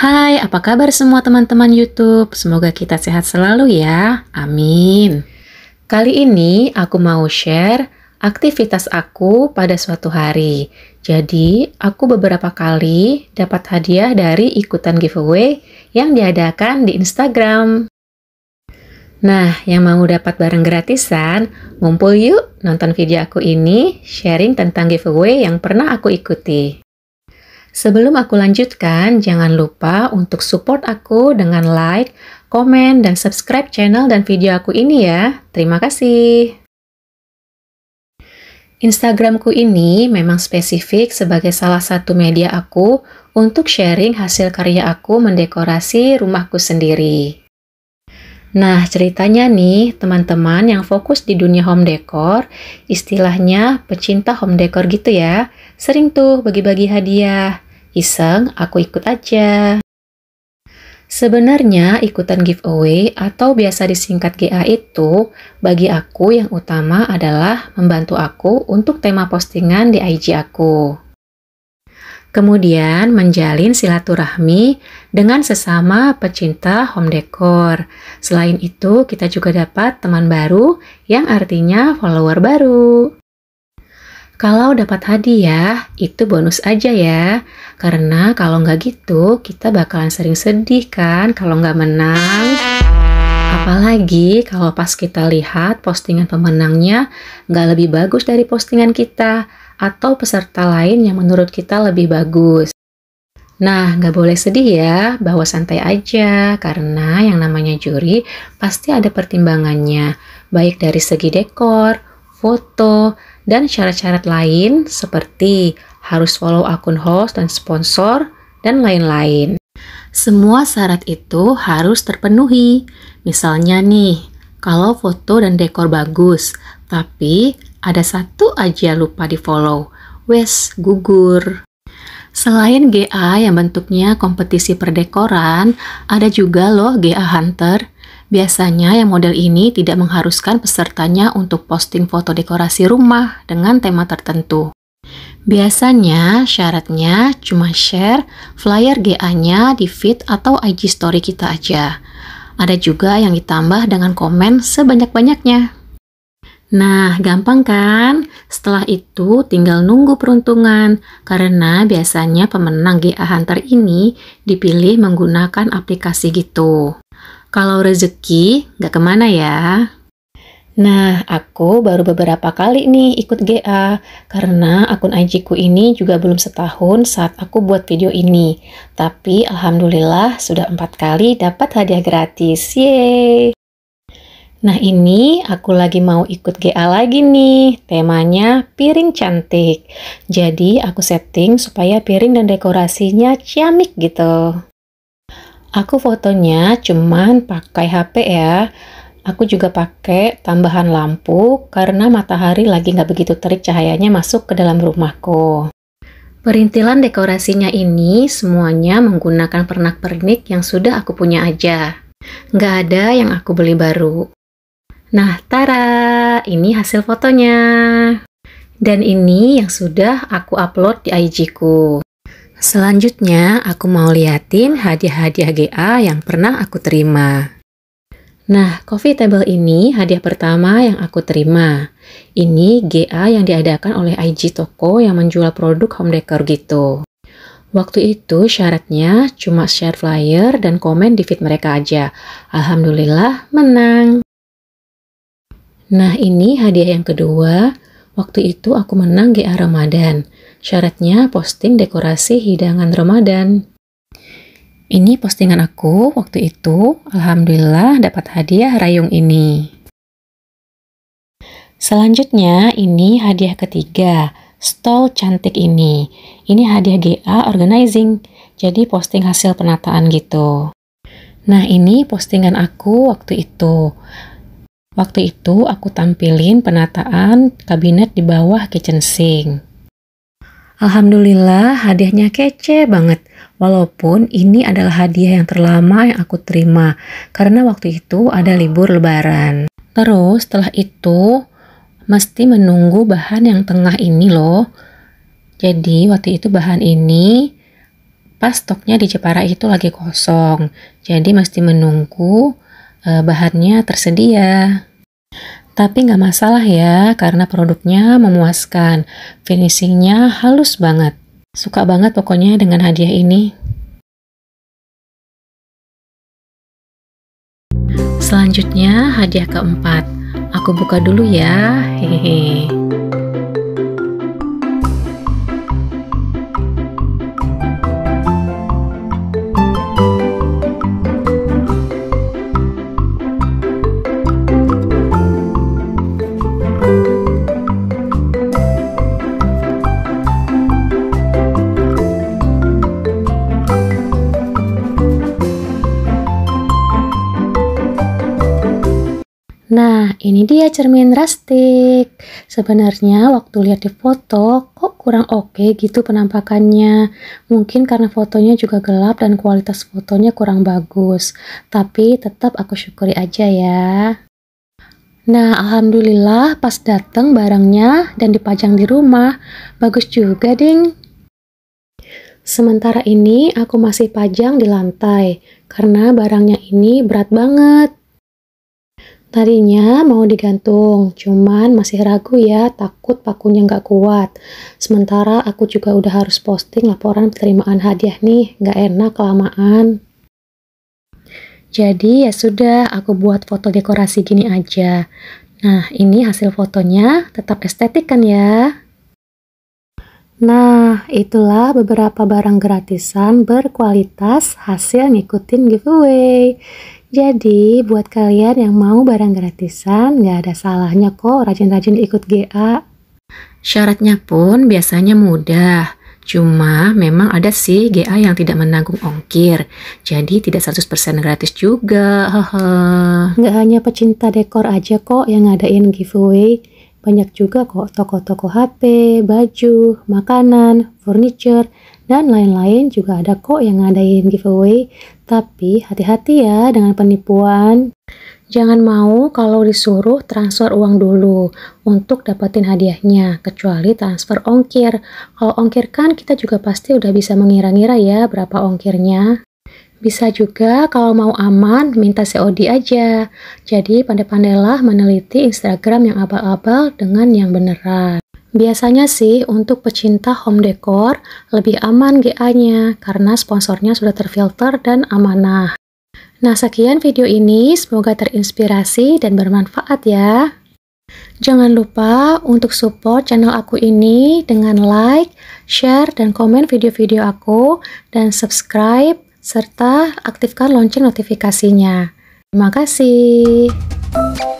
Hai, apa kabar semua teman-teman YouTube? Semoga kita sehat selalu ya. Amin. Kali ini aku mau share aktivitas aku pada suatu hari. Jadi, aku beberapa kali dapat hadiah dari ikutan giveaway yang diadakan di Instagram. Nah, yang mau dapat barang gratisan, ngumpul yuk nonton video aku ini sharing tentang giveaway yang pernah aku ikuti. Sebelum aku lanjutkan, jangan lupa untuk support aku dengan like, komen, dan subscribe channel dan video aku ini ya. Terima kasih. Instagramku ini memang spesifik sebagai salah satu media aku untuk sharing hasil karya aku mendekorasi rumahku sendiri. Nah, ceritanya nih, teman-teman yang fokus di dunia home decor, istilahnya pecinta home decor gitu ya, sering tuh bagi-bagi hadiah. Iseng, aku ikut aja. Sebenarnya ikutan giveaway atau biasa disingkat GA itu bagi aku yang utama adalah membantu aku untuk tema postingan di IG aku. Kemudian menjalin silaturahmi dengan sesama pecinta home decor. Selain itu, kita juga dapat teman baru yang artinya follower baru. Kalau dapat hadiah, itu bonus aja ya. Karena kalau nggak gitu, kita bakalan sering sedih kan kalau nggak menang. Apalagi kalau pas kita lihat postingan pemenangnya nggak lebih bagus dari postingan kita atau peserta lain yang menurut kita lebih bagus. Nah, nggak boleh sedih ya, bawa santai aja, karena yang namanya juri pasti ada pertimbangannya, baik dari segi dekor, foto, dan syarat-syarat lain seperti harus follow akun host dan sponsor, dan lain-lain. Semua syarat itu harus terpenuhi. Misalnya nih, kalau foto dan dekor bagus, tapi ada satu aja lupa di follow. Wes, gugur. Selain GA yang bentuknya kompetisi perdekoran, ada juga loh GA Hunter. Biasanya yang model ini tidak mengharuskan pesertanya untuk posting foto dekorasi rumah dengan tema tertentu. Biasanya syaratnya cuma share flyer GA-nya di feed atau IG story kita aja. Ada juga yang ditambah dengan komen sebanyak-banyaknya. Nah, gampang kan? Setelah itu tinggal nunggu peruntungan, karena biasanya pemenang GA Hunter ini dipilih menggunakan aplikasi gitu. Kalau rezeki, nggak kemana ya? Nah, aku baru beberapa kali nih ikut GA, karena akun IG ku ini juga belum setahun saat aku buat video ini. Tapi Alhamdulillah sudah empat kali dapat hadiah gratis, yeay! Nah ini aku lagi mau ikut GA lagi nih, temanya piring cantik. Jadi aku setting supaya piring dan dekorasinya ciamik gitu. Aku fotonya cuman pakai HP ya. Aku juga pakai tambahan lampu karena matahari lagi nggak begitu terik cahayanya masuk ke dalam rumahku. Perintilan dekorasinya ini semuanya menggunakan pernak-pernik yang sudah aku punya aja. Nggak ada yang aku beli baru. Nah, tara, ini hasil fotonya. Dan ini yang sudah aku upload di IG ku. Selanjutnya, aku mau liatin hadiah-hadiah GA yang pernah aku terima. Nah, coffee table ini hadiah pertama yang aku terima. Ini GA yang diadakan oleh IG Toko yang menjual produk home decor gitu. Waktu itu syaratnya cuma share flyer dan komen di feed mereka aja. Alhamdulillah menang. Nah, ini hadiah yang kedua. Waktu itu aku menang GA Ramadan. Syaratnya posting dekorasi hidangan Ramadan. Ini postingan aku waktu itu, alhamdulillah dapat hadiah rayung ini. Selanjutnya, ini hadiah ketiga, stall cantik ini. Ini hadiah GA organizing, jadi posting hasil penataan gitu. Nah, ini postingan aku waktu itu. Waktu itu aku tampilin penataan kabinet di bawah kitchen sink. Alhamdulillah hadiahnya kece banget. Walaupun ini adalah hadiah yang terlama yang aku terima karena waktu itu ada libur lebaran. Terus setelah itu mesti menunggu bahan yang tengah ini loh. Jadi waktu itu bahan ini pas stoknya di Jepara itu lagi kosong. Jadi mesti menunggu eh, bahannya tersedia. Tapi nggak masalah ya, karena produknya memuaskan. Finishingnya halus banget. Suka banget pokoknya dengan hadiah ini. Selanjutnya hadiah keempat. Aku buka dulu ya. Hehehe. Nah, ini dia cermin rustic. Sebenarnya waktu lihat di foto, kok kurang oke okay gitu penampakannya. Mungkin karena fotonya juga gelap dan kualitas fotonya kurang bagus. Tapi tetap aku syukuri aja ya. Nah, alhamdulillah pas datang barangnya dan dipajang di rumah. Bagus juga, ding. Sementara ini aku masih pajang di lantai karena barangnya ini berat banget. Tarinya mau digantung, cuman masih ragu ya, takut pakunya nggak kuat. Sementara aku juga udah harus posting laporan penerimaan hadiah nih, nggak enak kelamaan. Jadi ya sudah, aku buat foto dekorasi gini aja. Nah, ini hasil fotonya, tetap estetik kan ya? Nah, itulah beberapa barang gratisan berkualitas hasil ngikutin giveaway. Jadi, buat kalian yang mau barang gratisan, nggak ada salahnya kok rajin-rajin ikut GA. Syaratnya pun biasanya mudah. Cuma memang ada sih GA yang tidak menanggung ongkir. Jadi tidak 100% gratis juga. Nggak hanya pecinta dekor aja kok yang ngadain giveaway. Banyak juga kok toko-toko HP, baju, makanan, furniture, dan lain-lain juga ada kok yang ngadain giveaway tapi hati-hati ya dengan penipuan. Jangan mau kalau disuruh transfer uang dulu untuk dapetin hadiahnya, kecuali transfer ongkir. Kalau ongkir kan kita juga pasti udah bisa mengira-ngira ya berapa ongkirnya. Bisa juga kalau mau aman minta COD aja. Jadi pandai-pandailah meneliti Instagram yang abal-abal dengan yang beneran. Biasanya sih untuk pecinta home decor lebih aman GA-nya karena sponsornya sudah terfilter dan amanah. Nah sekian video ini, semoga terinspirasi dan bermanfaat ya. Jangan lupa untuk support channel aku ini dengan like, share, dan komen video-video aku, dan subscribe, serta aktifkan lonceng notifikasinya. Terima kasih.